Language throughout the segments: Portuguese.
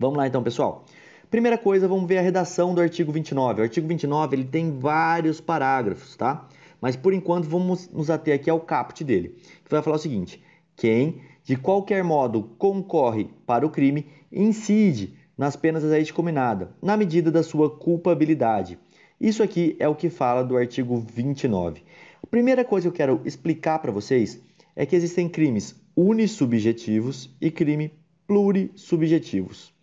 Vamos lá então, pessoal. Primeira coisa, vamos ver a redação do artigo 29. O artigo 29 ele tem vários parágrafos, tá? Mas por enquanto vamos nos ater aqui ao caput dele, que vai falar o seguinte: quem de qualquer modo concorre para o crime incide nas penas a de combinada, na medida da sua culpabilidade. Isso aqui é o que fala do artigo 29. A primeira coisa que eu quero explicar para vocês é que existem crimes unissubjetivos e crime plurissubjetivos.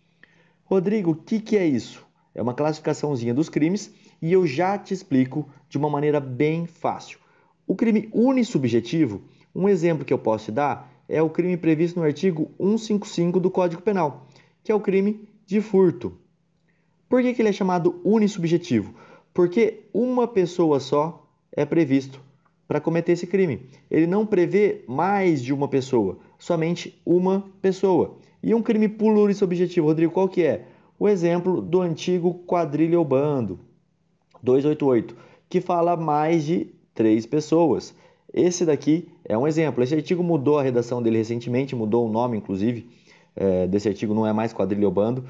Rodrigo, o que, que é isso? É uma classificaçãozinha dos crimes e eu já te explico de uma maneira bem fácil. O crime unissubjetivo, um exemplo que eu posso te dar é o crime previsto no artigo 155 do Código Penal, que é o crime de furto. Por que, que ele é chamado unissubjetivo? Porque uma pessoa só é previsto para cometer esse crime. Ele não prevê mais de uma pessoa, somente uma pessoa. E um crime plurisubjetivo, Rodrigo, qual que é? O exemplo do antigo quadrilha ou bando, 288, que fala mais de três pessoas. Esse daqui é um exemplo. Esse artigo mudou a redação dele recentemente, mudou o nome, inclusive, é, desse artigo não é mais quadrilha ou bando.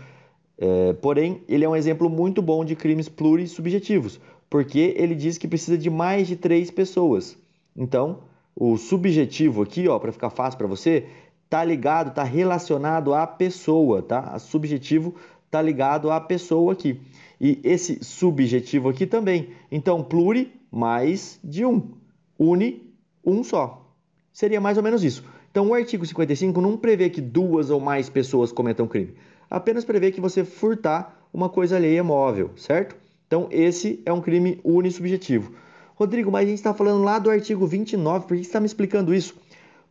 É, porém, ele é um exemplo muito bom de crimes plurisubjetivos, porque ele diz que precisa de mais de três pessoas. Então, o subjetivo aqui, ó, para ficar fácil para você, tá ligado, tá relacionado à pessoa, tá? Subjetivo tá ligado à pessoa aqui. E esse subjetivo aqui também. Então, pluri mais de um. Une um só. Seria mais ou menos isso. Então, o artigo 55 não prevê que duas ou mais pessoas cometam crime. Apenas prevê que você furtar uma coisa alheia móvel, certo? Então, esse é um crime unissubjetivo. Rodrigo, mas a gente está falando lá do artigo 29, por que você está me explicando isso?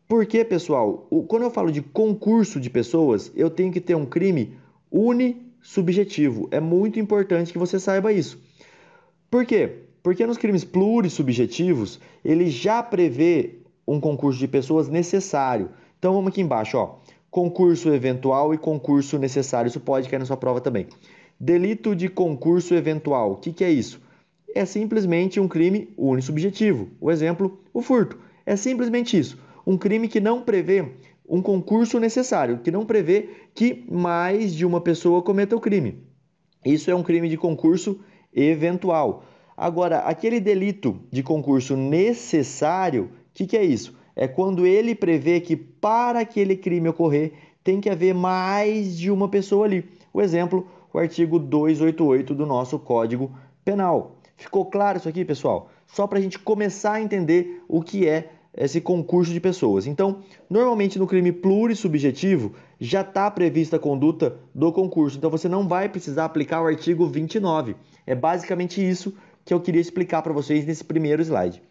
Porque, pessoal, quando eu falo de concurso de pessoas, eu tenho que ter um crime unisubjetivo. É muito importante que você saiba isso. Por quê? Porque nos crimes plurisubjetivos ele já prevê um concurso de pessoas necessário. Então vamos aqui embaixo, ó. Concurso eventual e concurso necessário. Isso pode cair na sua prova também. Delito de concurso eventual. O que, que é isso? É simplesmente um crime unisubjetivo. O exemplo, o furto. É simplesmente isso um crime que não prevê um concurso necessário, que não prevê que mais de uma pessoa cometa o crime. Isso é um crime de concurso eventual. Agora, aquele delito de concurso necessário, o que, que é isso? É quando ele prevê que para aquele crime ocorrer tem que haver mais de uma pessoa ali. O exemplo, o artigo 288 do nosso Código Penal. Ficou claro isso aqui, pessoal? Só para a gente começar a entender o que é esse concurso de pessoas. Então, normalmente no crime plurissubjetivo já está prevista a conduta do concurso, então você não vai precisar aplicar o artigo 29. É basicamente isso que eu queria explicar para vocês nesse primeiro slide.